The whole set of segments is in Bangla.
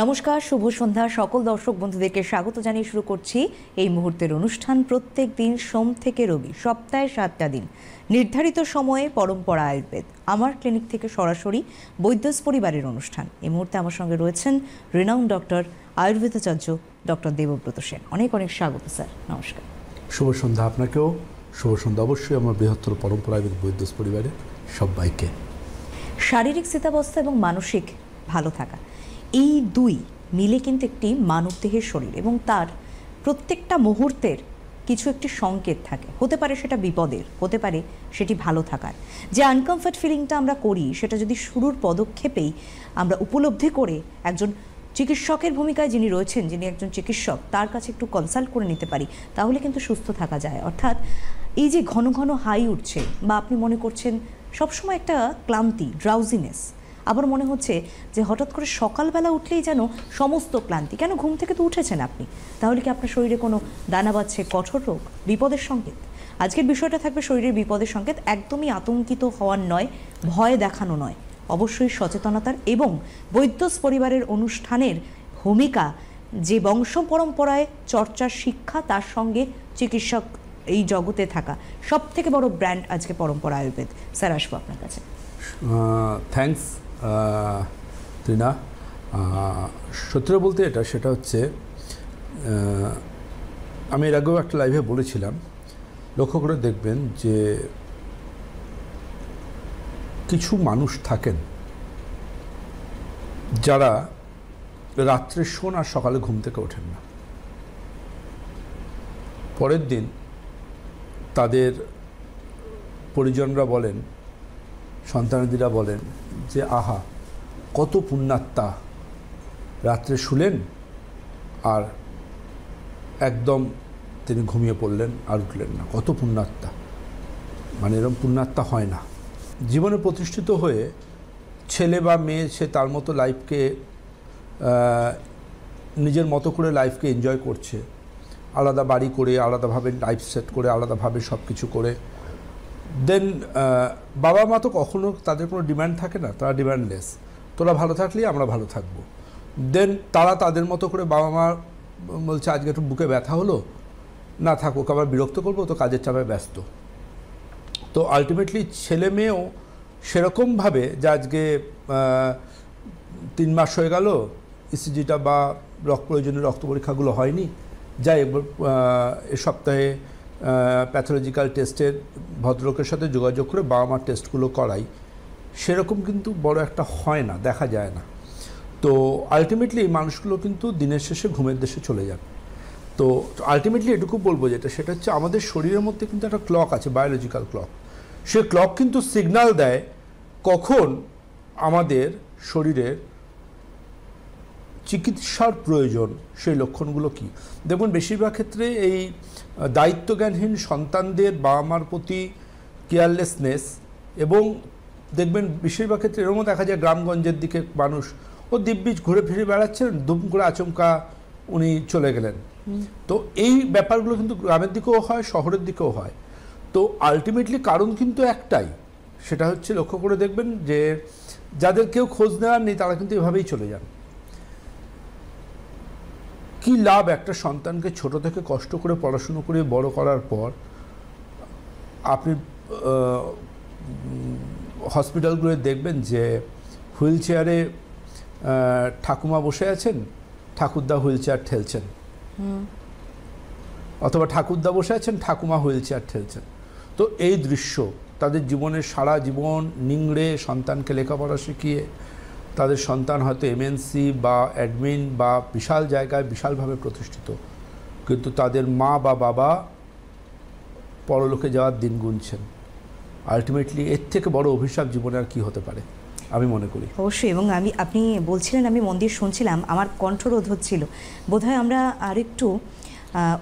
নমস্কার শুভ সন্ধ্যা সকল দর্শক বন্ধুদেরকে স্বাগত জানিয়ে শুরু করছি এই মুহূর্তের অনুষ্ঠান প্রত্যেক দিন সোম থেকে রবি সপ্তাহে সাতটা দিন নির্ধারিত সময়ে পরম্পরা আয়ুর্বেদ আমার ক্লিনিক থেকে সরাসরি বৈদ্যস পরিবারের অনুষ্ঠান এই মুহূর্তে আমার সঙ্গে রয়েছেন রেনাউন ডক্টর আয়ুর্বেদাচার্য ডক্টর দেবব্রত সেন অনেক অনেক স্বাগত স্যার নমস্কার শুভ সন্ধ্যা আপনাকেও শুভ সন্ধ্যা অবশ্যই আমার বৃহত্তর পরম্পরা আয়ুর্বেদ বৈদ্যস পরিবারের সবাইকে শারীরিক স্থিতাবস্থা এবং মানসিক ভালো থাকা এই দুই মিলে কিন্তু একটি মানবদেহের শরীর এবং তার প্রত্যেকটা মুহূর্তের কিছু একটি সংকেত থাকে হতে পারে সেটা বিপদের হতে পারে সেটি ভালো থাকার যে আনকমফর্ট ফিলিংটা আমরা করি সেটা যদি শুরুর পদক্ষেপেই আমরা উপলব্ধি করে একজন চিকিৎসকের ভূমিকায় যিনি রয়েছেন যিনি একজন চিকিৎসক তার কাছে একটু কনসাল্ট করে নিতে পারি তাহলে কিন্তু সুস্থ থাকা যায় অর্থাৎ এই যে ঘন ঘন হাই উঠছে বা আপনি মনে করছেন সবসময় একটা ক্লান্তি ড্রাউজিনেস আবার মনে হচ্ছে যে হঠাৎ করে সকালবেলা উঠলেই যেন সমস্ত ক্লান্তি কেন ঘুম থেকে তো উঠেছেন আপনি তাহলে কি আপনার শরীরে কোনো দানা বাচ্ছে কঠোর রোগ বিপদের সংকেত আজকের বিষয়টা থাকবে শরীরের বিপদের সংকেত একদমই আতঙ্কিত হওয়ার নয় ভয় দেখানো নয় অবশ্যই সচেতনতার এবং বৈদ্যস পরিবারের অনুষ্ঠানের ভূমিকা যে বংশ পরম্পরায় চর্চার শিক্ষা তার সঙ্গে চিকিৎসক এই জগতে থাকা সব থেকে বড় ব্র্যান্ড আজকে পরম্পরা আয়ুর্বেদ স্যার আসবো আপনার কাছে থ্যাংকস তৃণা না সূত্র বলতে এটা সেটা হচ্ছে আমি এর আগেও একটা লাইভে বলেছিলাম লক্ষ্য করে দেখবেন যে কিছু মানুষ থাকেন যারা রাত্রে শোন আর সকালে ঘুম থেকে ওঠেন না পরের দিন তাদের পরিজনরা বলেন সন্তানদিরা বলেন যে আহা কত পুণ্যাত্মা রাত্রে শুলেন আর একদম তিনি ঘুমিয়ে পড়লেন আর উঠলেন না কত পুণ্যাত্মা মানে এরকম পুণ্যাত্মা হয় না জীবনে প্রতিষ্ঠিত হয়ে ছেলে বা মেয়ে সে তার মতো লাইফকে নিজের মতো করে লাইফকে এনজয় করছে আলাদা বাড়ি করে আলাদাভাবে লাইফ সেট করে আলাদাভাবে সব কিছু করে দেন uh, বাবা মা তো কখনো তাদের কোনো ডিম্যান্ড থাকে না তারা ডিম্যান্ডলেস তোরা ভালো থাকলেই আমরা ভালো থাকবো দেন তারা তাদের মতো করে বাবা মা বলছে আজকে একটু বুকে ব্যথা হলো না থাকুক আবার বিরক্ত করবো তো কাজের চাপে ব্যস্ত তো আলটিমেটলি ছেলে মেয়েও সেরকমভাবে যে আজকে তিন মাস হয়ে গেল ইসিজিটা e বা রক্ত প্রয়োজনীয় রক্ত পরীক্ষাগুলো হয়নি যাই এ সপ্তাহে প্যাথোলজিক্যাল টেস্টের ভদ্রলোকের সাথে যোগাযোগ করে বাবা মার টেস্টগুলো করাই সেরকম কিন্তু বড় একটা হয় না দেখা যায় না তো আলটিমেটলি এই মানুষগুলো কিন্তু দিনের শেষে ঘুমের দেশে চলে যাবে তো আলটিমেটলি এটুকু বলবো যেটা সেটা হচ্ছে আমাদের শরীরের মধ্যে কিন্তু একটা ক্লক আছে বায়োলজিক্যাল ক্লক সে ক্লক কিন্তু সিগনাল দেয় কখন আমাদের শরীরের চিকিৎসার প্রয়োজন সেই লক্ষণগুলো কি দেখুন বেশিরভাগ ক্ষেত্রে এই দায়িত্বজ্ঞানহীন সন্তানদের বাবা মার প্রতি কেয়ারলেসনেস এবং দেখবেন বেশিরভাগ ক্ষেত্রে এরকমও দেখা যায় গ্রামগঞ্জের দিকে মানুষ ও দিব্যিজ ঘুরে ফিরে বেড়াচ্ছেন দুম করে আচমকা উনি চলে গেলেন তো এই ব্যাপারগুলো কিন্তু গ্রামের দিকেও হয় শহরের দিকেও হয় তো আলটিমেটলি কারণ কিন্তু একটাই সেটা হচ্ছে লক্ষ্য করে দেখবেন যে যাদের কেউ খোঁজ নেওয়ার নেই তারা কিন্তু এভাবেই চলে যান কি লাভ একটা সন্তানকে ছোট থেকে কষ্ট করে পড়াশুনো করে বড় করার পর আপনি হসপিটালগুলোয় দেখবেন যে হুইল চেয়ারে ঠাকুমা বসে আছেন ঠাকুরদা হুইল চেয়ার ঠেলছেন অথবা ঠাকুরদা বসে আছেন ঠাকুমা হুইল চেয়ার ঠেলছেন তো এই দৃশ্য তাদের জীবনের সারা জীবন নিংড়ে সন্তানকে লেখাপড়া শিখিয়ে তাদের সন্তান হয়তো এমএনসি বা অ্যাডমিন বা বিশাল জায়গায় বিশালভাবে প্রতিষ্ঠিত কিন্তু তাদের মা বা বাবা পরলোকে যাওয়ার দিন গুনছেন আলটিমেটলি এর থেকে বড় অভিশাপ জীবনে আর কী হতে পারে আমি মনে করি অবশ্যই এবং আমি আপনি বলছিলেন আমি মন্দির শুনছিলাম আমার কণ্ঠরোধ হচ্ছিল বোধহয় আমরা আর একটু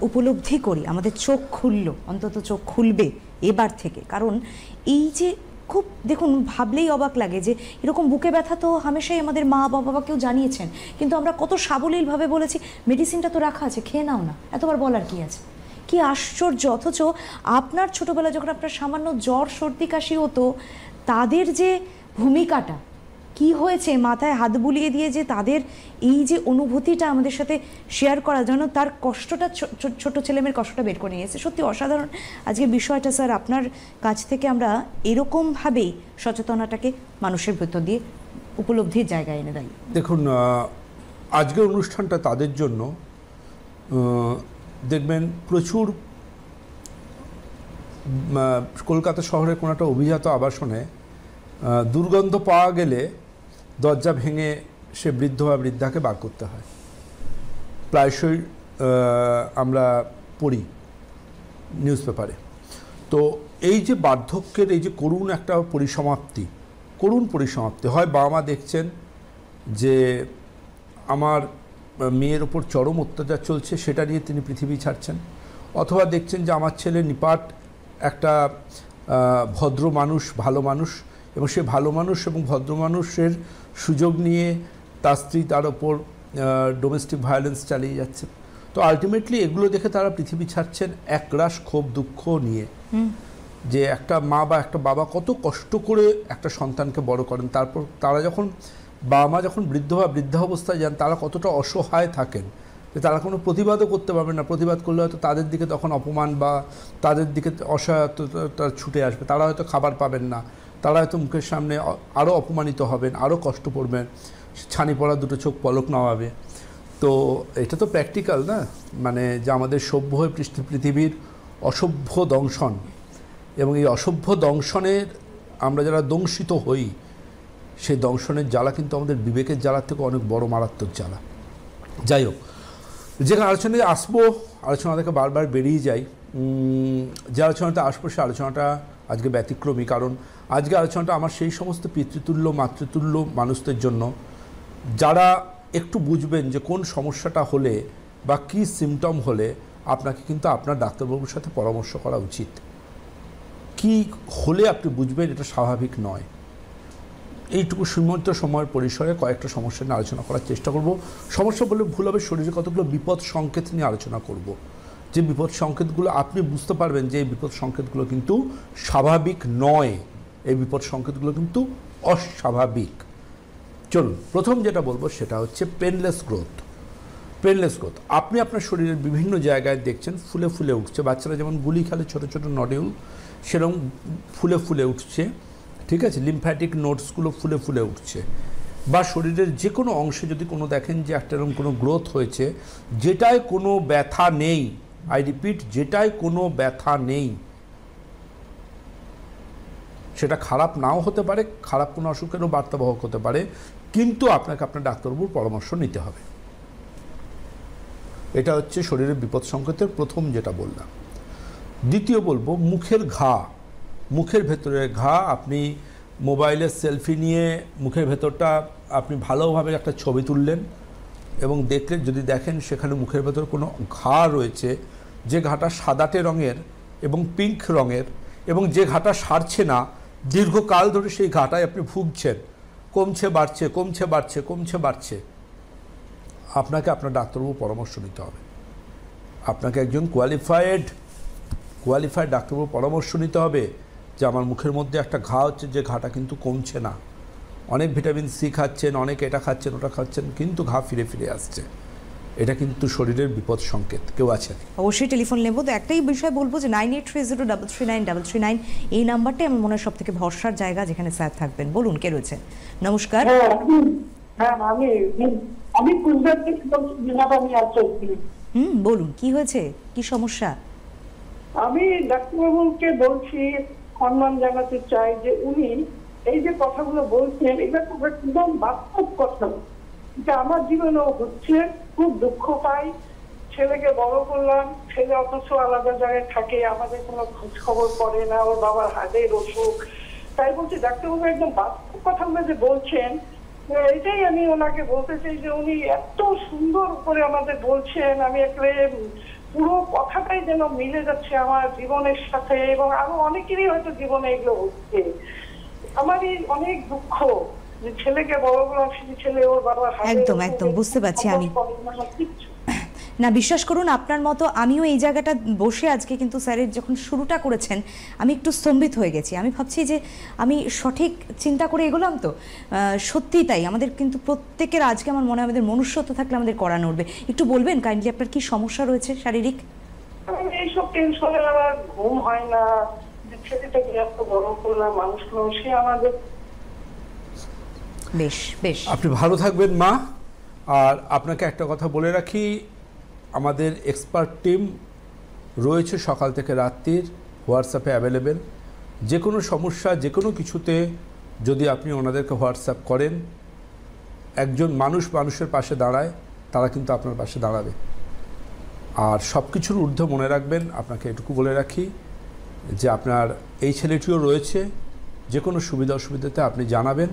উপলব্ধি করি আমাদের চোখ খুললো অন্তত চোখ খুলবে এবার থেকে কারণ এই যে খুব দেখুন ভাবলেই অবাক লাগে যে এরকম বুকে ব্যথা তো হামেশাই আমাদের মা বাবা কেউ জানিয়েছেন কিন্তু আমরা কত সাবলীলভাবে বলেছি মেডিসিনটা তো রাখা আছে খেয়ে নাও না এতবার বলার কি আছে কি আশ্চর্য অথচ আপনার ছোটোবেলা যখন আপনার সামান্য জ্বর সর্দি কাশি হতো তাদের যে ভূমিকাটা কি হয়েছে মাথায় হাত বুলিয়ে দিয়ে যে তাদের এই যে অনুভূতিটা আমাদের সাথে শেয়ার করার জন্য তার কষ্টটা ছোট ছেলেমেয়ের কষ্টটা বের করে নিয়েছে সত্যি অসাধারণ আজকে বিষয়টা স্যার আপনার কাছ থেকে আমরা এরকমভাবেই সচেতনতাকে মানুষের ভেতর দিয়ে উপলব্ধির জায়গায় এনে দেয় দেখুন আজকের অনুষ্ঠানটা তাদের জন্য দেখবেন প্রচুর কলকাতা শহরের কোনো একটা অভিজাত আবাসনে দুর্গন্ধ পাওয়া গেলে দরজা ভেঙে সে বৃদ্ধ বা বৃদ্ধাকে বার করতে হয় প্রায়শই আমরা পড়ি নিউজ পেপারে তো এই যে বার্ধক্যের এই যে করুণ একটা পরিসমাপ্তি করুণ পরিসমাপ্তি হয় বাবা মা দেখছেন যে আমার মেয়ের ওপর চরম অত্যাচার চলছে সেটা নিয়ে তিনি পৃথিবী ছাড়ছেন অথবা দেখছেন যে আমার ছেলে নিপাট একটা ভদ্র মানুষ ভালো মানুষ এবং সে ভালো মানুষ এবং ভদ্র মানুষের সুযোগ নিয়ে তার স্ত্রী তার ওপর ডোমেস্টিক ভায়োলেন্স চালিয়ে যাচ্ছে তো আলটিমেটলি এগুলো দেখে তারা পৃথিবী ছাড়ছেন একরাশ ক্ষোভ দুঃখ নিয়ে যে একটা মা বা একটা বাবা কত কষ্ট করে একটা সন্তানকে বড় করেন তারপর তারা যখন বাবা মা যখন বৃদ্ধ বা বৃদ্ধাবস্থায় যান তারা কতটা অসহায় থাকেন যে তারা কোনো প্রতিবাদও করতে পারবে না প্রতিবাদ করলে হয়তো তাদের দিকে তখন অপমান বা তাদের দিকে অসহায়তা ছুটে আসবে তারা হয়তো খাবার পাবেন না তারা হয়তো মুখের সামনে আরও অপমানিত হবেন আরও কষ্ট পড়বেন ছানি পড়া দুটো চোখ পলক নামাবে তো এটা তো প্র্যাকটিক্যাল না মানে যে আমাদের সভ্য হয়ে পৃথিবীর অসভ্য দংশন এবং এই অসভ্য দংশনের আমরা যারা দংশিত হই সেই দংশনের জ্বালা কিন্তু আমাদের বিবেকের জ্বালার থেকে অনেক বড় মারাত্মক জ্বালা যাই হোক যেখানে আলোচনায় আসবো আলোচনা থেকে বারবার বেরিয়ে যাই যে আলোচনাটা আসবো সে আলোচনাটা আজকে ব্যতিক্রমী কারণ আজকে আলোচনাটা আমার সেই সমস্ত পিতৃতুল্য মাতৃতুল্য মানুষদের জন্য যারা একটু বুঝবেন যে কোন সমস্যাটা হলে বা কি সিমটম হলে আপনাকে কিন্তু আপনার ডাক্তারবাবুর সাথে পরামর্শ করা উচিত কি হলে আপনি বুঝবেন এটা স্বাভাবিক নয় এইটুকু সীমিত সময়ের পরিসরে কয়েকটা সমস্যা নিয়ে আলোচনা করার চেষ্টা করব সমস্যা বলে ভুল হবে শরীরে কতগুলো বিপদ সংকেত নিয়ে আলোচনা করব যে বিপদ সংকেতগুলো আপনি বুঝতে পারবেন যে এই বিপদ সংকেতগুলো কিন্তু স্বাভাবিক নয় এই বিপদ সংকেতগুলো কিন্তু অস্বাভাবিক চলুন প্রথম যেটা বলবো সেটা হচ্ছে পেনলেস গ্রোথ পেনলেস গ্রোথ আপনি আপনার শরীরের বিভিন্ন জায়গায় দেখছেন ফুলে ফুলে উঠছে বাচ্চারা যেমন গুলি খেলে ছোটো ছোটো নডিউল সেরকম ফুলে ফুলে উঠছে ঠিক আছে লিম্ফ্যাটিক নোটসগুলো ফুলে ফুলে উঠছে বা শরীরের যে কোনো অংশে যদি কোনো দেখেন যে একটা এরকম কোনো গ্রোথ হয়েছে যেটায় কোনো ব্যথা নেই আই রিপিট যেটায় কোনো ব্যথা নেই সেটা খারাপ নাও হতে পারে খারাপ কোনো অসুখেরও বার্তাবাহক হতে পারে কিন্তু আপনাকে আপনার ডাক্তারবাবুর পরামর্শ নিতে হবে এটা হচ্ছে শরীরের বিপদ সংকেতের প্রথম যেটা বললাম দ্বিতীয় বলবো মুখের ঘা মুখের ভেতরে ঘা আপনি মোবাইলের সেলফি নিয়ে মুখের ভেতরটা আপনি ভালোভাবে একটা ছবি তুললেন এবং দেখলেন যদি দেখেন সেখানে মুখের ভেতর কোনো ঘা রয়েছে যে ঘাটা সাদাটে রঙের এবং পিঙ্ক রঙের এবং যে ঘাটা সারছে না দীর্ঘকাল ধরে সেই ঘাটায় আপনি ভুগছেন কমছে বাড়ছে কমছে বাড়ছে কমছে বাড়ছে আপনাকে আপনার ডাক্তারবাবু পরামর্শ নিতে হবে আপনাকে একজন কোয়ালিফাইড কোয়ালিফাইড ডাক্তারবাবু পরামর্শ নিতে হবে যে আমার মুখের মধ্যে একটা ঘা হচ্ছে যে ঘাটা কিন্তু কমছে না অনেক ভিটামিন সি খাচ্ছেন অনেক এটা খাচ্ছেন ওটা খাচ্ছেন কিন্তু ঘা ফিরে ফিরে আসছে এটা কিন্তু শরীরের বিপদ সংকেত কেউ আছে অবশ্যই টেলিফোন নেবো তো একটাই বিষয় বলবো যে nine eight three zero double three nine double three nine এই নাম্বারটাই আমার মনে হয় সব থেকে ভরসার জায়গা যেখানে স্যার থাকবেন বলুন কে রয়েছে নমস্কার হ্যাঁ, হ্যাঁ, হুম বলুন কি হয়েছে কি সমস্যা আমি ডাক্তারবাবুকে বলছি সম্মান জানাতে চাই যে উনি এই যে কথাগুলো বলছেন এটা খুব একদম বাস্তব কথা যে আমার জীবনেও হচ্ছে খুব দুঃখ পাই ছেলেকে বড় করলাম ছেলে অথচ আলাদা জায়গায় থাকে আমাদের কোনো খোঁজ খবর পড়ে না ওর বাবার হাতের অসুখ তাই বলছি ডাক্তারবাবু একদম বাস্তব কথা আমরা যে বলছেন এটাই আমি ওনাকে বলতে চাই যে উনি এত সুন্দর করে আমাদের বলছেন আমি একলে পুরো কথাটাই যেন মিলে যাচ্ছে আমার জীবনের সাথে এবং আরো অনেকেরই হয়তো জীবনে এগুলো হচ্ছে আমারই অনেক দুঃখ একদম একদম বুঝতে পারছি আমি মানে না বিশ্বাস করুন আপনার মতো আমিও এই জায়গাটা বসে আজকে কিন্তু স্যারের যখন শুরুটা করেছেন আমি একটু স্তম্ভিত হয়ে গেছি আমি ভাবছি যে আমি সঠিক চিন্তা করে এগোলাম তো সত্যি তাই আমাদের কিন্তু প্রত্যেকের আজকে আমার মনে হয় আমাদের মনুষ্যত্ব থাকলে আমাদের করা নড়বে একটু বলবেন কাইন্ডলি আপনার কি সমস্যা রয়েছে শারীরিক এইসব টেনশনে আমার ঘুম হয় না বড় করলাম মানুষ সে আমাদের বেশ আপনি ভালো থাকবেন মা আর আপনাকে একটা কথা বলে রাখি আমাদের এক্সপার্ট টিম রয়েছে সকাল থেকে রাত্রির হোয়াটসঅ্যাপে অ্যাভেলেবেল যে কোনো সমস্যা যে কোনো কিছুতে যদি আপনি ওনাদেরকে হোয়াটসঅ্যাপ করেন একজন মানুষ মানুষের পাশে দাঁড়ায় তারা কিন্তু আপনার পাশে দাঁড়াবে আর সব কিছুর ঊর্ধ্বে মনে রাখবেন আপনাকে এটুকু বলে রাখি যে আপনার এই ছেলেটিও রয়েছে যে কোনো সুবিধা অসুবিধাতে আপনি জানাবেন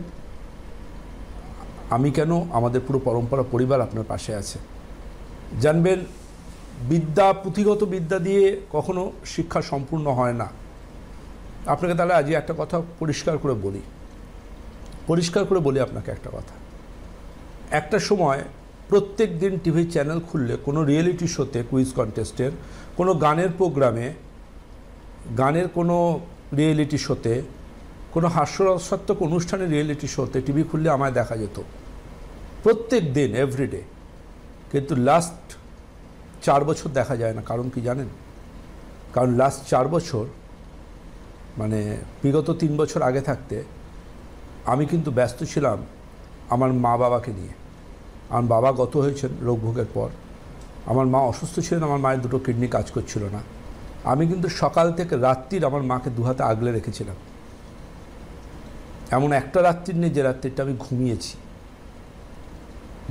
আমি কেন আমাদের পুরো পরম্পরা পরিবার আপনার পাশে আছে জানবেন বিদ্যা পুঁথিগত বিদ্যা দিয়ে কখনো শিক্ষা সম্পূর্ণ হয় না আপনাকে তাহলে আজকে একটা কথা পরিষ্কার করে বলি পরিষ্কার করে বলি আপনাকে একটা কথা একটা সময় প্রত্যেক দিন টিভি চ্যানেল খুললে কোনো রিয়েলিটি শোতে কুইজ কন্টেস্টের কোনো গানের প্রোগ্রামে গানের কোনো রিয়েলিটি শোতে কোনো হাস্যরসাত্মক অনুষ্ঠানে রিয়েলিটি শোতে টিভি খুললে আমায় দেখা যেত প্রত্যেক দিন এভরিডে কিন্তু লাস্ট চার বছর দেখা যায় না কারণ কি জানেন কারণ লাস্ট চার বছর মানে বিগত তিন বছর আগে থাকতে আমি কিন্তু ব্যস্ত ছিলাম আমার মা বাবাকে নিয়ে আমার বাবা গত হয়েছেন রোগভোগের পর আমার মা অসুস্থ ছিলেন আমার মায়ের দুটো কিডনি কাজ করছিল না আমি কিন্তু সকাল থেকে রাত্রির আমার মাকে দুহাতে আগলে রেখেছিলাম এমন একটা রাত্রির নেই যে রাত্রিটা আমি ঘুমিয়েছি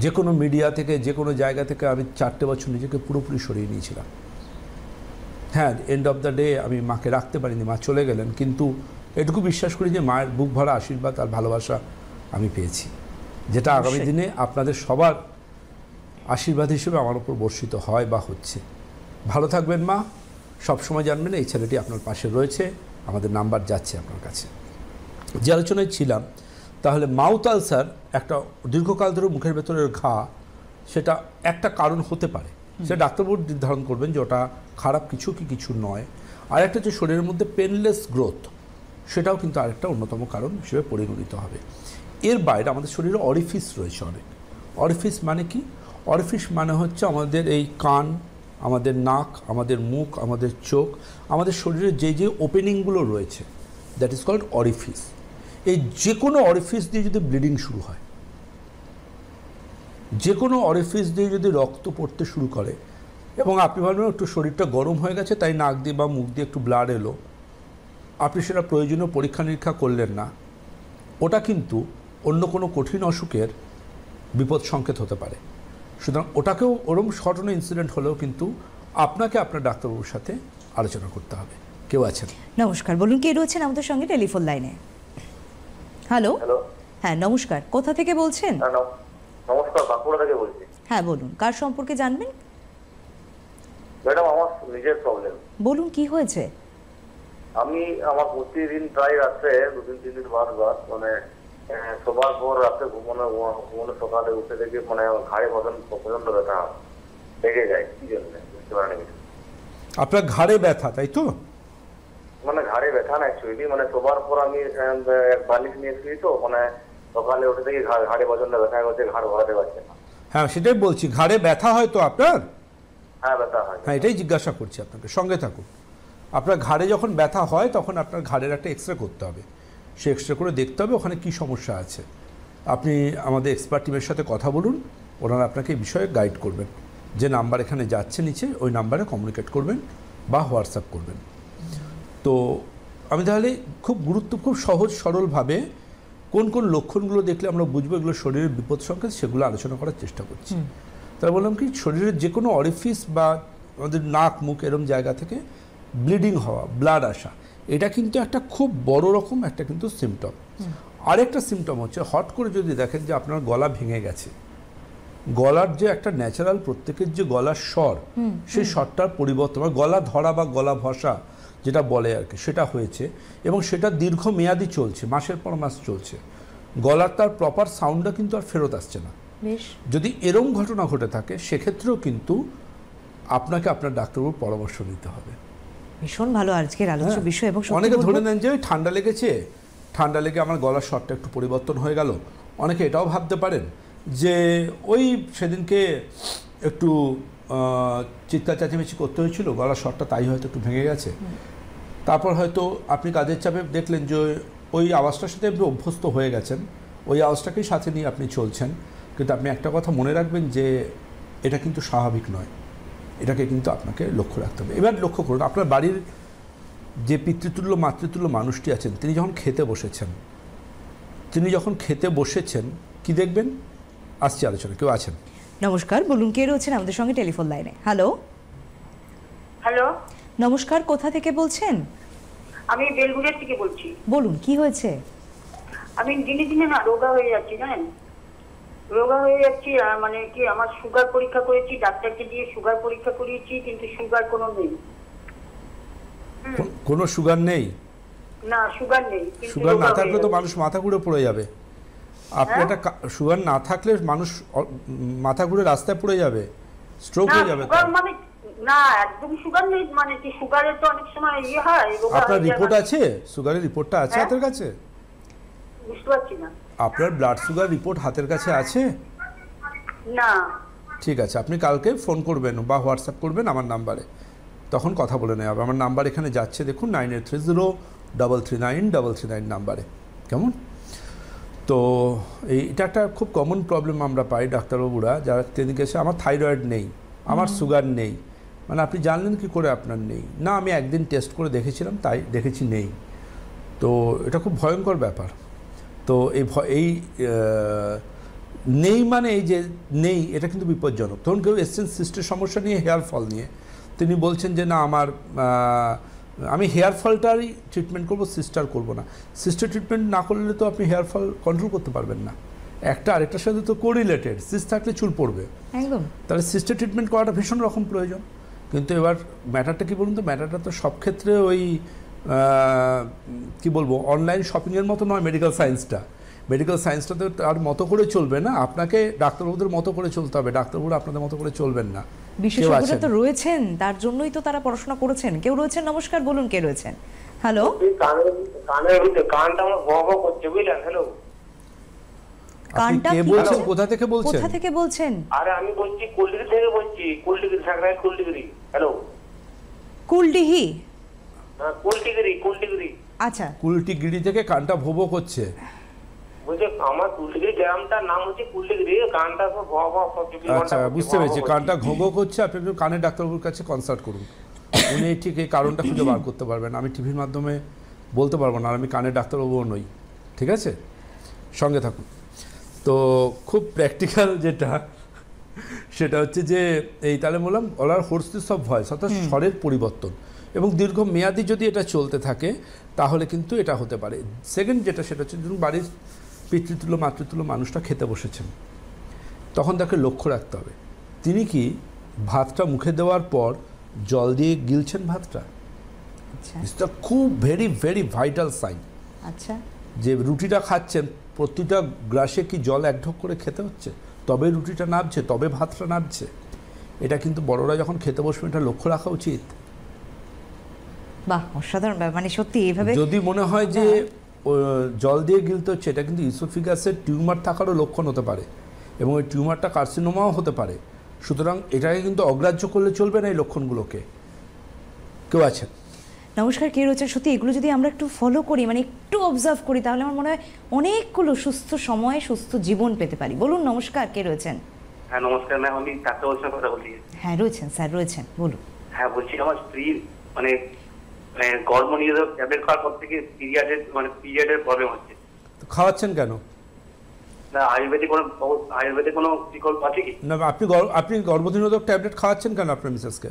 যে কোনো মিডিয়া থেকে যে কোনো জায়গা থেকে আমি চারটে বছর নিজেকে পুরোপুরি সরিয়ে নিয়েছিলাম হ্যাঁ এন্ড অফ দ্য ডে আমি মাকে রাখতে পারিনি মা চলে গেলেন কিন্তু এটুকু বিশ্বাস করি যে মায়ের বুক ভরা আশীর্বাদ আর ভালোবাসা আমি পেয়েছি যেটা আগামী দিনে আপনাদের সবার আশীর্বাদ হিসেবে আমার উপর বর্ষিত হয় বা হচ্ছে ভালো থাকবেন মা সবসময় জানবেন এই ছেলেটি আপনার পাশে রয়েছে আমাদের নাম্বার যাচ্ছে আপনার কাছে যে আলোচনায় ছিলাম তাহলে মাউথ আলসার একটা দীর্ঘকাল ধরে মুখের ভেতরের ঘা সেটা একটা কারণ হতে পারে সেটা ডাক্তারবাবু নির্ধারণ করবেন যে ওটা খারাপ কিছু কি কিছু নয় আর একটা হচ্ছে শরীরের মধ্যে পেনলেস গ্রোথ সেটাও কিন্তু আরেকটা অন্যতম কারণ হিসেবে পরিগণিত হবে এর বাইরে আমাদের শরীরে অরিফিস রয়েছে অনেক অরিফিস মানে কি অরিফিস মানে হচ্ছে আমাদের এই কান আমাদের নাক আমাদের মুখ আমাদের চোখ আমাদের শরীরের যে যে ওপেনিংগুলো রয়েছে দ্যাট ইজ কল্ড অরিফিস এই যে কোনো অরিফিস দিয়ে যদি ব্লিডিং শুরু হয় যে কোনো অরিফিস দিয়ে যদি রক্ত পড়তে শুরু করে এবং আপনি ভাবলেন একটু শরীরটা গরম হয়ে গেছে তাই নাক দিয়ে বা মুখ দিয়ে একটু ব্লাড এলো আপনি সেটা প্রয়োজনীয় পরীক্ষা নিরীক্ষা করলেন না ওটা কিন্তু অন্য কোনো কঠিন অসুখের বিপদ সংকেত হতে পারে সুতরাং ওটাকেও ওরম সটন ইনসিডেন্ট হলেও কিন্তু আপনাকে আপনার ডাক্তারবাবুর সাথে আলোচনা করতে হবে কেউ আছেন নমস্কার বলুন কে রয়েছেন আমাদের সঙ্গে টেলিফোন লাইনে হ্যালো হ্যাঁ নমস্কার কোথা থেকে বলছেন হ্যাঁ, নমস্কার বাঁকুড়া থেকে বলছি হ্যাঁ বলুন কার সম্পর্কে জানবেন ম্যাডাম আমার নিজের প্রবলেম বলুন কি হয়েছে আমি আমার প্রতিদিন প্রায় রাত্রে দু তিন তিন দিন বারবার মানে সবার পর রাতে ঘুমানো ঘুমানো সকালে উঠে দেখে মানে ঘাড়ে বদন প্রচন্ড ব্যথা লেগে যায় কি জন্য বুঝতে পারেন আপনার ঘাড়ে ব্যথা তাই তো ব্যথা না অ্যাকচুয়ালি মানে শোবার পর আমি এক বালিশ নিয়ে শুই তো মানে সকালে উঠে ঘাড় ঘাড়ে প্রচন্ড ব্যথা করছে ঘাড় ভরাতে পারছে না হ্যাঁ সেটাই বলছি ঘাড়ে ব্যথা হয় তো আপনার হ্যাঁ ব্যথা হয় হ্যাঁ এটাই জিজ্ঞাসা করছি আপনাকে সঙ্গে থাকুন আপনার ঘাড়ে যখন ব্যথা হয় তখন আপনার ঘাড়ের একটা এক্সরে করতে হবে সে এক্সরে করে দেখতে হবে ওখানে কি সমস্যা আছে আপনি আমাদের এক্সপার্ট টিমের সাথে কথা বলুন ওনারা আপনাকে এই বিষয়ে গাইড করবেন যে নাম্বার এখানে যাচ্ছে নিচে ওই নাম্বারে কমিউনিকেট করবেন বা হোয়াটসঅ্যাপ করবেন তো আমি তাহলে খুব গুরুত্ব খুব সহজ সরলভাবে কোন কোন লক্ষণগুলো দেখলে আমরা বুঝবো এগুলো শরীরের বিপদ সংকেত সেগুলো আলোচনা করার চেষ্টা করছি তারা মানে বললাম কি শরীরের যে কোনো অরিফিস বা আমাদের নাক মুখ এরম জায়গা থেকে ব্লিডিং হওয়া ব্লাড আসা এটা কিন্তু একটা খুব বড় রকম একটা কিন্তু সিমটম আরেকটা সিমটম হচ্ছে হট করে যদি দেখেন যে আপনার গলা ভেঙে গেছে গলার যে একটা ন্যাচারাল প্রত্যেকের যে গলার স্বর সেই স্বরটার পরিবর্তন গলা ধরা বা গলা ভসা যেটা বলে আর কি সেটা হয়েছে এবং সেটা দীর্ঘমেয়াদি চলছে মাসের পর মাস চলছে গলার তার প্রপার সাউন্ডটা কিন্তু আর ফেরত আসছে না যদি এরম ঘটনা ঘটে থাকে সেক্ষেত্রেও কিন্তু আপনাকে আপনার ডাক্তারবাবুর পরামর্শ নিতে হবে ভীষণ ভালো আজকের আলোচনা হ্যাঁ। বিষয় এবং অনেকে ধরে নেন যে ওই ঠান্ডা লেগেছে ঠান্ডা লেগে আমার গলার স্বরটা একটু পরিবর্তন হয়ে গেল অনেকে এটাও ভাবতে পারেন যে ওই সেদিনকে একটু চিৎকার চেঁচামেচি করতে হয়েছিল গলার স্বরটা তাই হয়তো একটু ভেঙে গেছে তারপর হয়তো আপনি কাজের চাপে দেখলেন যে ওই আওয়াজটার সাথে আপনি অভ্যস্ত হয়ে গেছেন ওই আওয়াজটাকেই সাথে নিয়ে আপনি চলছেন কিন্তু আপনি একটা কথা মনে রাখবেন যে এটা কিন্তু স্বাভাবিক নয় এটাকে কিন্তু আপনাকে লক্ষ্য রাখতে হবে এবার লক্ষ্য করুন আপনার বাড়ির যে পিতৃতুল্য মাতৃতুল্য মানুষটি আছেন তিনি যখন খেতে বসেছেন তিনি যখন খেতে বসেছেন কি দেখবেন আসছি আলোচনা কেউ আছেন নমস্কার বলুন কে রয়েছেন আমাদের সঙ্গে টেলিফোন লাইনে হ্যালো হ্যালো নমস্কার কোথা থেকে বলছেন আমি বেলগুড়িয়া থেকে বলছি বলুন কি হয়েছে আমি দিনে দিনে না রোগা হয়ে যাচ্ছি জানেন রোগা হয়ে যাচ্ছি মানে কি আমার সুগার পরীক্ষা করেছি ডাক্তারকে দিয়ে সুগার পরীক্ষা করিয়েছি কিন্তু সুগার কোনো নেই কোনো সুগার নেই না সুগার নেই সুগার না থাকলে তো মানুষ মাথা ঘুরে পড়ে যাবে আপনি হ্যাঁ? একটা সুগার না থাকলে মানুষ মাথা ঘুরে রাস্তায় পড়ে যাবে স্ট্রোক হয়ে যাবে মানে না একদম সুগার মানে কি ইয়ে আপনার রিপোর্ট আছে সুগারের রিপোর্টটা আছে হ্যাঁ। হাতের কাছে আপনার ব্লাড সুগার রিপোর্ট হাতের কাছে আছে না ঠিক আছে আপনি কালকে ফোন করবেন বা হোয়াটসঅ্যাপ করবেন আমার নাম্বারে তখন কথা বলে নেওয়া হবে আমার নাম্বার এখানে যাচ্ছে দেখুন nine eight three zero double three nine double three nine নাম্বারে কেমন তো এইটা একটা খুব কমন প্রবলেম আমরা পাই ডাক্তারবাবুরা যারা ক্লিনিকে এসে আমার থাইরয়েড নেই আমার সুগার নেই মানে আপনি জানলেন কি করে আপনার নেই না আমি একদিন টেস্ট করে দেখেছিলাম তাই দেখেছি নেই তো এটা খুব ভয়ঙ্কর ব্যাপার তো এই এই নেই মানে এই যে নেই এটা কিন্তু বিপজ্জনক ধরুন কেউ এসছেন সিস্টের সমস্যা নিয়ে হেয়ার ফল নিয়ে তিনি বলছেন যে না আমার আমি হেয়ার ফলটারই ট্রিটমেন্ট করব সিস্টার করব না সিস্টার ট্রিটমেন্ট না করলে তো আপনি হেয়ার ফল কন্ট্রোল করতে পারবেন না একটা আরেকটার সাথে তো কোরিলেটেড সিস্ট থাকলে চুল পড়বে একদম তাহলে সিস্টার ট্রিটমেন্ট করাটা ভীষণ রকম প্রয়োজন কিন্তু এবার ম্যাটারটা কী বলুন তো ম্যাটারটা তো সব ক্ষেত্রে ওই কি বলবো অনলাইন শপিংয়ের মতো নয় মেডিকেল সায়েন্সটা মেডিকেল সায়েন্সটা তো তার মতো করে চলবে না আপনাকে ডাক্তারবাবুদের মতো করে চলতে হবে ডাক্তারবাবুরা আপনাদের মতো করে চলবেন না বিশেষজ্ঞরা তো রয়েছেন তার জন্যই তো তারা পড়াশোনা করেছেন কেউ রয়েছেন নমস্কার বলুন কে রয়েছেন হ্যালো কানটা কে বলছেন কোথা থেকে বলছেন কোথা থেকে বলছেন আরে আমি বলছি কুলডিগ্রি থেকে বলছি কুলডিগ্রি সাংরাই কুলডিগ্রি হ্যালো কুলডিহি কুলটিগিরি কুলটিগিরি আচ্ছা কুলটিগিরি থেকে কানটা ভোবো করছে আমার নাম হচ্ছে আচ্ছা, বুঝতে পেরেছি কানটা করছে আপনি একটু কানের ডাক্তারবাবুর কাছে করুন ঠিক এই কারণটা খুঁজে বার করতে পারবেন আমি টিভির মাধ্যমে বলতে পারবো না আর আমি কানের ডাক্তারবাবুও নই ঠিক আছে সঙ্গে থাকুন তো খুব প্র্যাকটিক্যাল যেটা সেটা হচ্ছে যে এই তাহলে বললাম অলার হোর্সি সব ভয়েস অর্থাৎ স্বরের পরিবর্তন এবং দীর্ঘ মেয়াদি যদি এটা চলতে থাকে তাহলে কিন্তু এটা হতে পারে সেকেন্ড যেটা সেটা হচ্ছে ধরুন বাড়ির পিতৃতুল্য মাতৃতুল্য মানুষটা খেতে বসেছেন তখন তাকে লক্ষ্য রাখতে হবে তিনি কি ভাতটা মুখে দেওয়ার পর জল দিয়ে গিলছেন ভাতটা এটা আচ্ছা। খুব ভেরি ভেরি ভাইটাল সাইন আচ্ছা যে রুটিটা খাচ্ছেন প্রতিটা গ্রাসে কি জল এক ঢোক করে খেতে হচ্ছে তবে রুটিটা নাবছে তবে ভাতটা নাবছে এটা কিন্তু বড়রা যখন খেতে বসবে এটা লক্ষ্য রাখা উচিত বাহ অসাধারণ মানে সত্যি এইভাবে যদি মনে হয় যে হ্যাঁ। জল দিয়ে গিলতে হচ্ছে এটা কিন্তু ইসোফিগাসের টিউমার থাকারও লক্ষণ হতে পারে এবং ওই টিউমারটা কার্সিনোমাও হতে পারে সুতরাং এটাকে কিন্তু অগ্রাহ্য করলে চলবে না এই লক্ষণগুলোকে কেউ আছেন নমস্কার কে রয়েছেন সত্যি এগুলো যদি আমরা একটু ফলো করি মানে একটু অবজার্ভ করি তাহলে আমার মনে হয় অনেকগুলো সুস্থ সময়ে সুস্থ জীবন পেতে পারি বলুন নমস্কার কে রয়েছেন হ্যাঁ নমস্কার ম্যাম আমি ডাক্তার বলছি কথা বলি হ্যাঁ রয়েছেন স্যার রয়েছেন বলুন হ্যাঁ বলছি আমার স্ত্রীর মানে, মানে গর্ভ নিরোধক ট্যাবলেট খাওয়ার পর থেকে পিরিয়ডের মানে পিরিয়ডের প্রবলেম হচ্ছে খাওয়াচ্ছেন কেন না আয়ুর্বেদিক কোনো আয়ুর্বেদিক কোনো বিকল্প আছে কি না আপনি আপনি গর্ভনিরোধক ট্যাবলেট খাওয়াচ্ছেন কেন আপনার মিসেসকে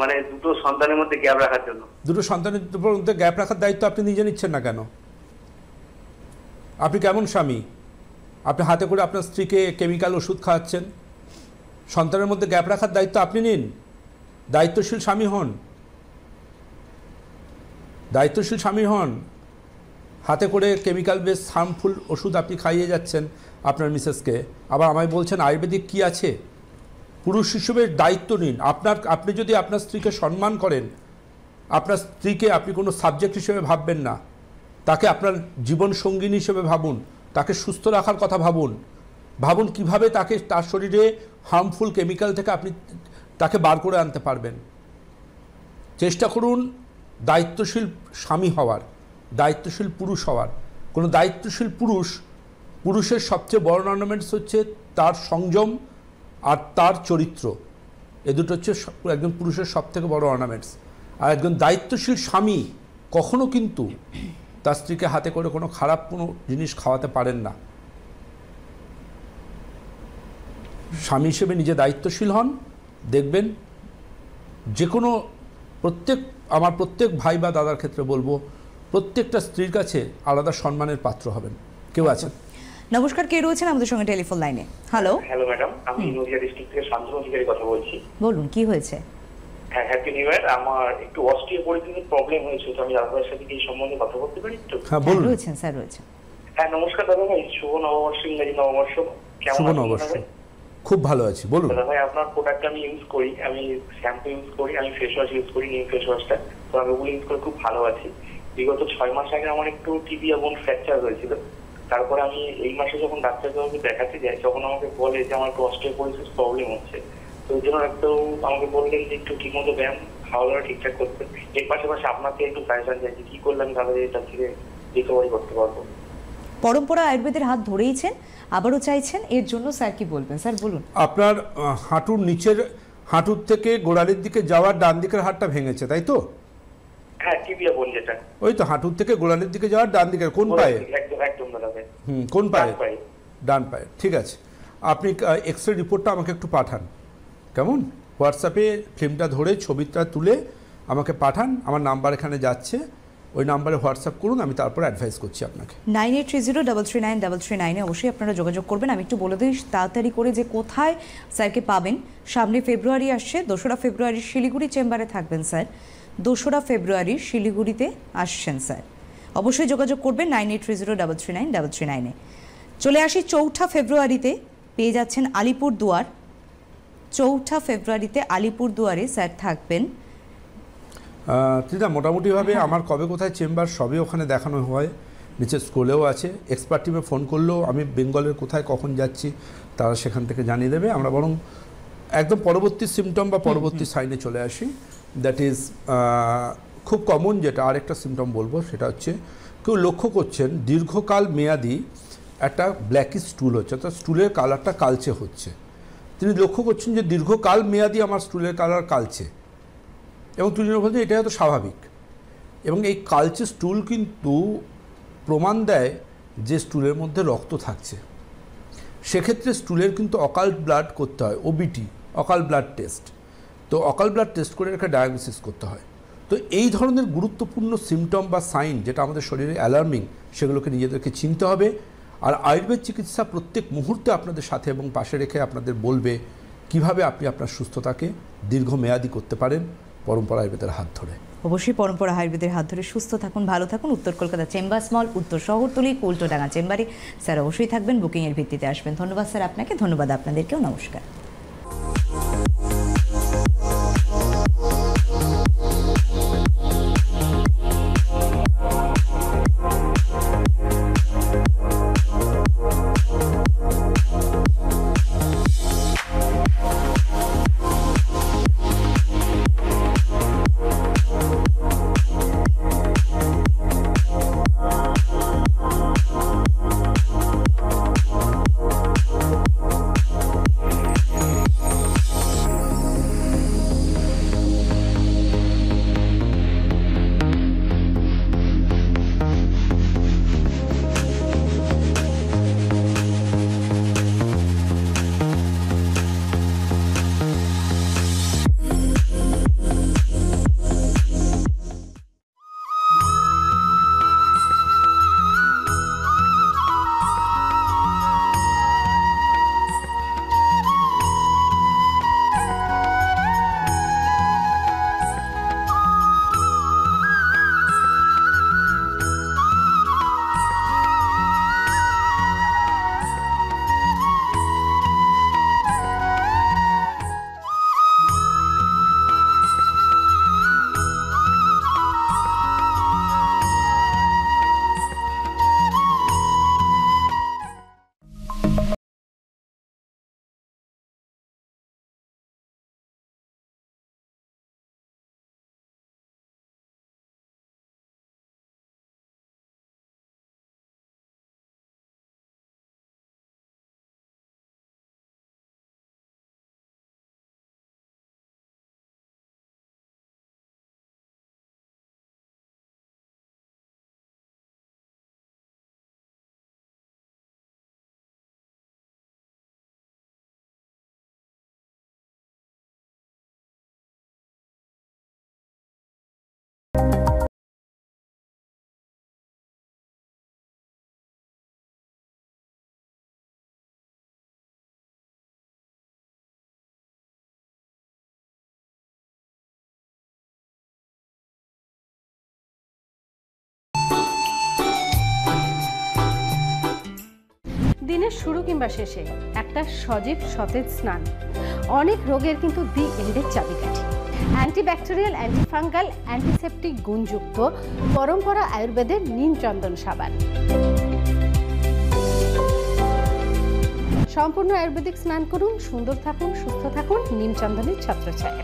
মানে দুটো সন্তানের মধ্যে গ্যাপ রাখার জন্য দুটো সন্তানের মধ্যে গ্যাপ রাখার দায়িত্ব আপনি নিজে নিচ্ছেন না কেন আপনি কেমন স্বামী আপনি হাতে করে আপনার স্ত্রীকে কেমিক্যাল ওষুধ খাওয়াচ্ছেন সন্তানের মধ্যে গ্যাপ রাখার দায়িত্ব আপনি নিন দায়িত্বশীল স্বামী হন দায়িত্বশীল স্বামী হন হাতে করে কেমিক্যাল বেস হার্মফুল ওষুধ আপনি খাইয়ে যাচ্ছেন আপনার মিসেসকে আবার আমায় বলছেন আয়ুর্বেদিক কি আছে পুরুষ হিসেবে দায়িত্ব নিন আপনার আপনি যদি আপনার স্ত্রীকে সম্মান করেন আপনার স্ত্রীকে আপনি কোনো সাবজেক্ট হিসেবে ভাববেন না তাকে আপনার জীবন সঙ্গিনী হিসেবে ভাবুন তাকে সুস্থ রাখার কথা ভাবুন ভাবুন কিভাবে তাকে তার শরীরে হার্মফুল কেমিক্যাল থেকে আপনি তাকে বার করে আনতে পারবেন চেষ্টা করুন দায়িত্বশীল স্বামী হওয়ার দায়িত্বশীল পুরুষ হওয়ার কোনো দায়িত্বশীল পুরুষ পুরুষের সবচেয়ে বড় অর্নামেন্টস হচ্ছে তার সংযম আর তার চরিত্র এ দুটো হচ্ছে একজন পুরুষের সবথেকে বড় অর্নামেন্টস আর একজন দায়িত্বশীল স্বামী কখনো কিন্তু তার স্ত্রীকে হাতে করে কোনো খারাপ কোনো জিনিস খাওয়াতে পারেন না স্বামী হিসেবে নিজে দায়িত্বশীল হন দেখবেন যে কোনো প্রত্যেক আমার প্রত্যেক ভাই বা দাদার ক্ষেত্রে বলবো প্রত্যেকটা স্ত্রীর কাছে আলাদা সম্মানের পাত্র হবেন কেউ আছেন নমস্কার কে রয়েছেন আমাদের সঙ্গে টেলিফোন লাইনে হ্যালো হ্যালো ম্যাডাম আমি নদিয়া ডিস্ট্রিক্ট থেকে শান্তনু অধিকারী কথা বলছি বলুন কি হয়েছে হ্যাঁ হ্যাপি নিউ ইয়ার আমার একটু অস্ট্রিয়া পরিস্থিতির প্রবলেম হয়েছে তো আমি আপনার সাথে কি সম্বন্ধে কথা বলতে পারি একটু হ্যাঁ, হ্যাঁ বলুন রয়েছেন স্যার রয়েছেন হ্যাঁ নমস্কার দাদা ভাই শুভ নববর্ষ ইংরেজি নববর্ষ কেমন আছেন খুব ভালো আছি বলুন দাদা ভাই আপনার প্রোডাক্ট আমি ইউজ করি আমি শ্যাম্পু ইউজ করি আমি ফেস ওয়াশ ইউজ করি নিউ ফেস ওয়াশটা তো আমি ওগুলো ইউজ করে খুব ভালো আছি বিগত ছয় মাস আগে আমার একটু টিবি এবং ফ্র্যাকচার হয়েছিল তারপরে আমি এই মাসে যখন ডাক্তারবাবুকে দেখাতে যাই তখন আমাকে বলে যে আমার পরিশেষ প্রবলেম হচ্ছে তো ওই জন্য ডাক্তার আমাকে বললেন যে একটু মতো ব্যায়াম খাওয়া দাওয়া ঠিকঠাক করতে এর পাশাপাশি আপনাকে একটু সাজেশন যে কি করলাম তাহলে এটা থেকে রিকভারি করতে পারবো পরম্পরা আয়ুর্বেদের হাত ধরেইছেন আবারও চাইছেন এর জন্য স্যার কি বলবেন স্যার বলুন আপনার হাঁটুর নিচের হাঁটুর থেকে গোড়ালির দিকে যাওয়ার ডান দিকের হাড়টা ভেঙেছে তাই তো হ্যাঁ টিবিয়া বোন যেটা ওই তো হাঁটুর থেকে গোড়ালির দিকে যাওয়ার ডান দিকের কোন পায়ে হুম কোন পায়ে ডান পায়ে ঠিক আছে আপনি এক্স রে রিপোর্টটা আমাকে একটু পাঠান কেমন হোয়াটসঅ্যাপে ফিল্মটা ধরে ছবিটা তুলে আমাকে পাঠান আমার নাম্বার এখানে যাচ্ছে ওই নাম্বারে হোয়াটসঅ্যাপ করুন আমি তারপর অ্যাডভাইস করছি আপনাকে nine eight three zero double three nine double three নাইনে অবশ্যই আপনারা যোগাযোগ করবেন আমি একটু বলে দিই তাড়াতাড়ি করে যে কোথায় স্যারকে পাবেন সামনে ফেব্রুয়ারি আসছে দোসরা ফেব্রুয়ারি শিলিগুড়ি চেম্বারে থাকবেন স্যার দোসরা ফেব্রুয়ারি শিলিগুড়িতে আসছেন স্যার অবশ্যই যোগাযোগ করবেন nine eight three zero double three nine double three নাইনে চলে আসি চৌঠা ফেব্রুয়ারিতে পেয়ে যাচ্ছেন আলিপুর দুয়ার চৌঠা ফেব্রুয়ারিতে আলিপুর দুয়ারে স্যার থাকবেন তিদা মোটামুটিভাবে হ্যাঁ। আমার কবে কোথায় চেম্বার সবই ওখানে দেখানো হয় নিচে স্কুলেও আছে এক্সপার্ট টিমে ফোন করলেও আমি বেঙ্গলের কোথায় কখন যাচ্ছি তারা সেখান থেকে জানিয়ে দেবে আমরা বরং একদম পরবর্তী সিমটম বা পরবর্তী সাইনে চলে আসি দ্যাট ইজ খুব কমন যেটা আরেকটা সিমটম বলবো সেটা হচ্ছে কেউ লক্ষ্য করছেন দীর্ঘকাল মেয়াদি একটা ব্ল্যাকি স্টুল হচ্ছে অর্থাৎ স্টুলের কালারটা কালচে হচ্ছে তিনি লক্ষ্য করছেন যে দীর্ঘকাল মেয়াদি আমার স্টুলের কালার কালচে এবং তুমি বলছেন এটা হয়তো স্বাভাবিক এবং এই কালচে স্টুল কিন্তু প্রমাণ দেয় যে স্টুলের মধ্যে রক্ত থাকছে সেক্ষেত্রে স্টুলের কিন্তু অকাল ব্লাড করতে হয় ওবিটি অকাল ব্লাড টেস্ট তো অকাল ব্লাড টেস্ট করে একটা ডায়াগনোসিস করতে হয় তো এই ধরনের গুরুত্বপূর্ণ সিমটম বা সাইন যেটা আমাদের শরীরে অ্যালার্মিং সেগুলোকে নিজেদেরকে চিনতে হবে আর আয়ুর্বেদ চিকিৎসা প্রত্যেক মুহূর্তে আপনাদের সাথে এবং পাশে রেখে আপনাদের বলবে কিভাবে আপনি আপনার সুস্থতাকে দীর্ঘমেয়াদি করতে পারেন পরম্পরা আয়ুর্বেদের হাত ধরে অবশ্যই পরম্পরা আয়ুর্বেদের হাত ধরে সুস্থ থাকুন ভালো থাকুন উত্তর কলকাতা চেম্বার স্মল উত্তর শহরতলি ডাঙা চেম্বারে স্যার অবশ্যই থাকবেন বুকিংয়ের ভিত্তিতে আসবেন ধন্যবাদ স্যার আপনাকে ধন্যবাদ আপনাদেরকেও নমস্কার দিনের শুরু কিংবা শেষে একটা সজীব সতেজ স্নান অনেক রোগের কিন্তু দি এন্ডের চাবিকাঠি অ্যান্টিব্যাকটেরিয়াল অ্যান্টিফাঙ্গাল অ্যান্টিসেপটিক গুণযুক্ত পরম্পরা আয়ুর্বেদের নিমচন্দন সাবান সম্পূর্ণ আয়ুর্বেদিক স্নান করুন সুন্দর থাকুন সুস্থ থাকুন নিমচন্দনের ছত্রছায়া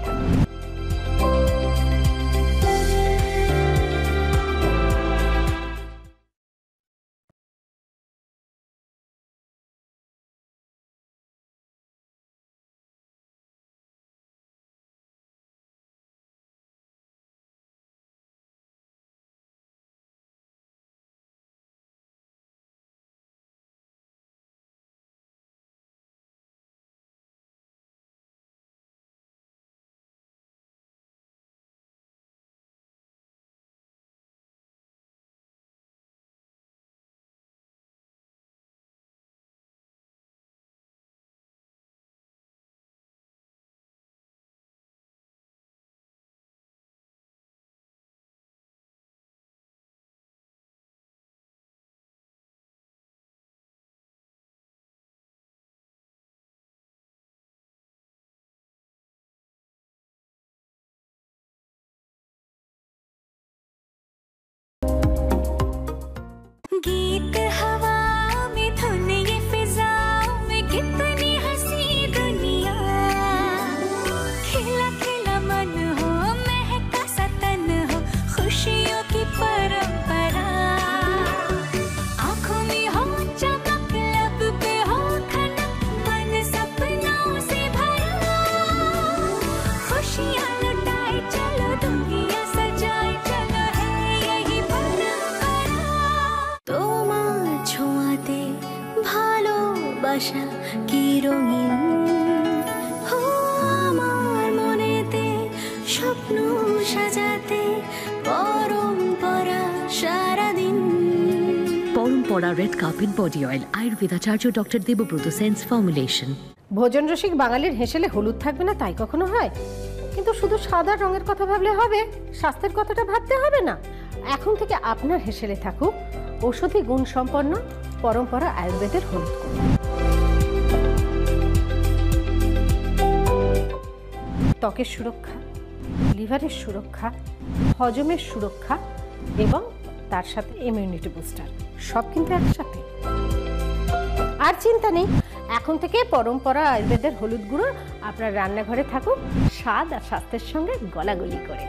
get high. রঙিন হো আমার মনেতে স্বপ্ন সাজাতে পরম্পরা সারাদিন পরম্পরা রেড কার্পেট বডি অয়েল আয়ুর্বেদাচার্য ডক্টর দেবব্রত সেন্স ফর্মুলেশন ভোজন রসিক বাঙালির হেসেলে হলুদ থাকবে না তাই কখনো হয় কিন্তু শুধু সাদা রঙের কথা ভাবলে হবে স্বাস্থ্যের কথাটা ভাবতে হবে না এখন থেকে আপনার হেসেলে থাকুক ঔষধি গুণ সম্পন্ন পরম্পরা আয়ুর্বেদের হলুদ ত্বকের সুরক্ষা লিভারের সুরক্ষা হজমের সুরক্ষা এবং তার সাথে ইমিউনিটি বুস্টার সব কিন্তু একসাথে আর চিন্তা নেই এখন থেকে পরম্পরা আয়ুর্বেদের হলুদ গুঁড়ো আপনার রান্নাঘরে থাকুক স্বাদ আর স্বাস্থ্যের সঙ্গে গলাগলি করে